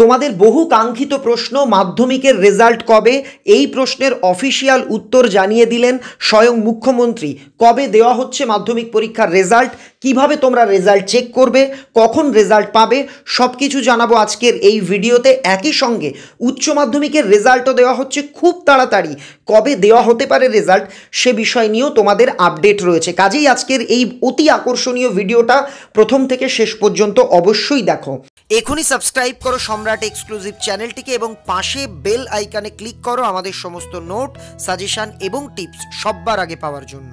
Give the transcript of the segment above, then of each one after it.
তোমাদের বহু কাঙ্ক্ষিত প্রশ্ন মাধ্যমিকের রেজাল্ট কবে এই প্রশ্নের অফিসিয়াল উত্তর জানিয়ে দিলেন স্বয়ং মুখ্যমন্ত্রী কবে দেওয়া হচ্ছে মাধ্যমিক পরীক্ষার রেজাল্ট কিভাবে তোমরা রেজাল্ট চেক করবে কখন রেজাল্ট পাবে সব কিছু জানাবো আজকের এই ভিডিওতে একই সঙ্গে উচ্চ মাধ্যমিকের রেজাল্টও দেওয়া হচ্ছে খুব তাড়াতাড়ি কবে দেওয়া হতে পারে রেজাল্ট সে বিষয় নিয়েও তোমাদের আপডেট রয়েছে কাজেই আজকের এই অতি আকর্ষণীয় ভিডিওটা প্রথম থেকে শেষ পর্যন্ত অবশ্যই দেখো এখনই সাবস্ক্রাইব করো সম্রাট এক্সক্লুসিভ চ্যানেলটিকে এবং পাশে বেল আইকানে ক্লিক করো আমাদের সমস্ত নোট সাজেশান এবং টিপস সববার আগে পাওয়ার জন্য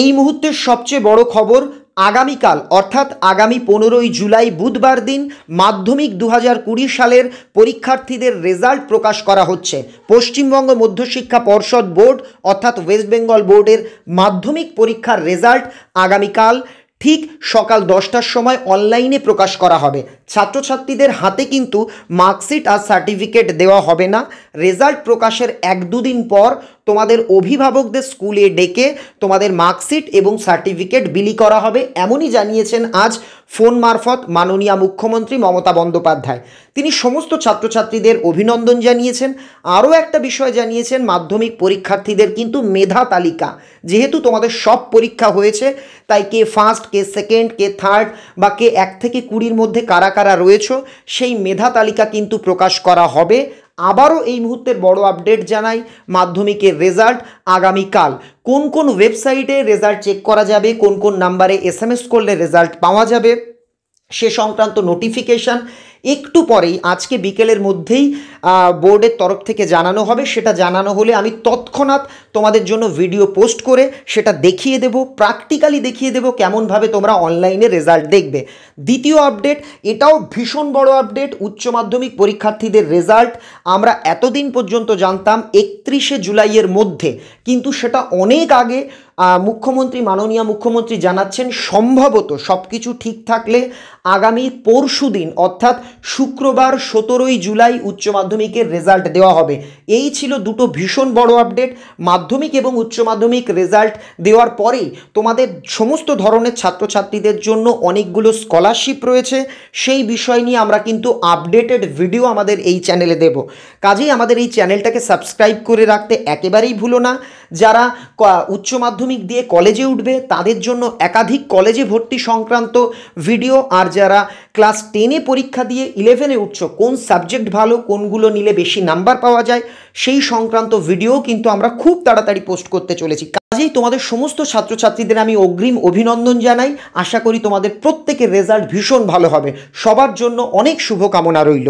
এই মুহূর্তের সবচেয়ে বড় খবর আগামীকাল অর্থাৎ আগামী পনেরোই জুলাই বুধবার দিন মাধ্যমিক দু সালের পরীক্ষার্থীদের রেজাল্ট প্রকাশ করা হচ্ছে পশ্চিমবঙ্গ মধ্যশিক্ষা পর্ষদ বোর্ড অর্থাৎ ওয়েস্ট বেঙ্গল বোর্ডের মাধ্যমিক পরীক্ষার রেজাল্ট আগামীকাল ঠিক সকাল দশটার সময় অনলাইনে প্রকাশ করা হবে ছাত্রছাত্রীদের হাতে কিন্তু মার্কশিট আর সার্টিফিকেট দেওয়া হবে না রেজাল্ট প্রকাশের এক দুদিন পর তোমাদের অভিভাবকদের স্কুলে ডেকে তোমাদের মার্কশিট এবং সার্টিফিকেট বিলি করা হবে এমনই জানিয়েছেন আজ ফোন মারফত মাননীয় মুখ্যমন্ত্রী মমতা বন্দ্যোপাধ্যায় তিনি সমস্ত ছাত্রছাত্রীদের অভিনন্দন জানিয়েছেন আরও একটা বিষয় জানিয়েছেন মাধ্যমিক পরীক্ষার্থীদের কিন্তু মেধা তালিকা যেহেতু তোমাদের সব পরীক্ষা হয়েছে তাই কে ফার্স্ট কে সেকেন্ড কে থার্ড বা কে এক থেকে কুড়ির মধ্যে কারা কারা রয়েছ সেই মেধা তালিকা কিন্তু প্রকাশ করা হবে আবারও এই মুহূর্তের বড় আপডেট জানাই মাধ্যমিকের রেজাল্ট আগামীকাল কোন কোন ওয়েবসাইটে রেজাল্ট চেক করা যাবে কোন কোন নাম্বারে এস করলে রেজাল্ট পাওয়া যাবে সে সংক্রান্ত নোটিফিকেশান একটু পরেই আজকে বিকেলের মধ্যেই বোর্ডের তরফ থেকে জানানো হবে সেটা জানানো হলে আমি তৎক্ষণাৎ তোমাদের জন্য ভিডিও পোস্ট করে সেটা দেখিয়ে দেব প্র্যাকটিক্যালি দেখিয়ে দেব কেমনভাবে তোমরা অনলাইনে রেজাল্ট দেখবে দ্বিতীয় আপডেট এটাও ভীষণ বড় আপডেট উচ্চ মাধ্যমিক পরীক্ষার্থীদের রেজাল্ট আমরা এতদিন পর্যন্ত জানতাম একত্রিশে জুলাইয়ের মধ্যে কিন্তু সেটা অনেক আগে মুখ্যমন্ত্রী মাননীয় মুখ্যমন্ত্রী জানাচ্ছেন সম্ভবত সব কিছু ঠিক থাকলে আগামী পরশু দিন অর্থাৎ শুক্রবার সতেরোই জুলাই উচ্চ মাধ্যমিকের রেজাল্ট দেওয়া হবে এই ছিল দুটো ভীষণ বড় আপডেট মাধ্যমিক এবং উচ্চ মাধ্যমিক রেজাল্ট দেওয়ার পরে তোমাদের সমস্ত ধরনের ছাত্রছাত্রীদের জন্য অনেকগুলো স্কলারশিপ রয়েছে সেই বিষয় নিয়ে আমরা কিন্তু আপডেটেড ভিডিও আমাদের এই চ্যানেলে দেব কাজেই আমাদের এই চ্যানেলটাকে সাবস্ক্রাইব করে রাখতে একেবারেই ভুলো না যারা উচ্চ মাধ্যমিক দিয়ে কলেজে উঠবে তাদের জন্য একাধিক কলেজে ভর্তি সংক্রান্ত ভিডিও আর যারা ক্লাস টেনে পরীক্ষা দিয়ে ইলেভেনে উঠছ কোন সাবজেক্ট ভালো কোনগুলো নিলে বেশি নাম্বার পাওয়া যায় সেই সংক্রান্ত ভিডিও কিন্তু আমরা খুব তাড়াতাড়ি পোস্ট করতে চলেছি কাজেই তোমাদের সমস্ত ছাত্রছাত্রীদের আমি অগ্রিম অভিনন্দন জানাই আশা করি তোমাদের প্রত্যেকের রেজাল্ট ভীষণ ভালো হবে সবার জন্য অনেক শুভকামনা রইল